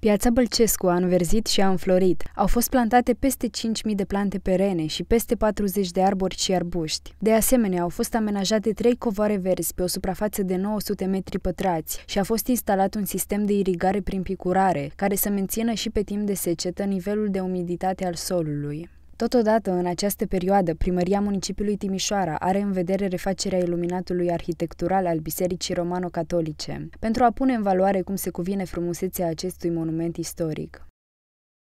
Piața Bălcescu a înverzit și a înflorit. Au fost plantate peste 5.000 de plante perene și peste 40 de arbori și arbuști. De asemenea, au fost amenajate trei covoare verzi pe o suprafață de 900 metri pătrați și a fost instalat un sistem de irigare prin picurare, care să mențină și pe timp de secetă nivelul de umiditate al solului. Totodată, în această perioadă, Primăria Municipiului Timișoara are în vedere refacerea iluminatului arhitectural al Bisericii Romano-Catolice, pentru a pune în valoare cum se cuvine frumusețea acestui monument istoric.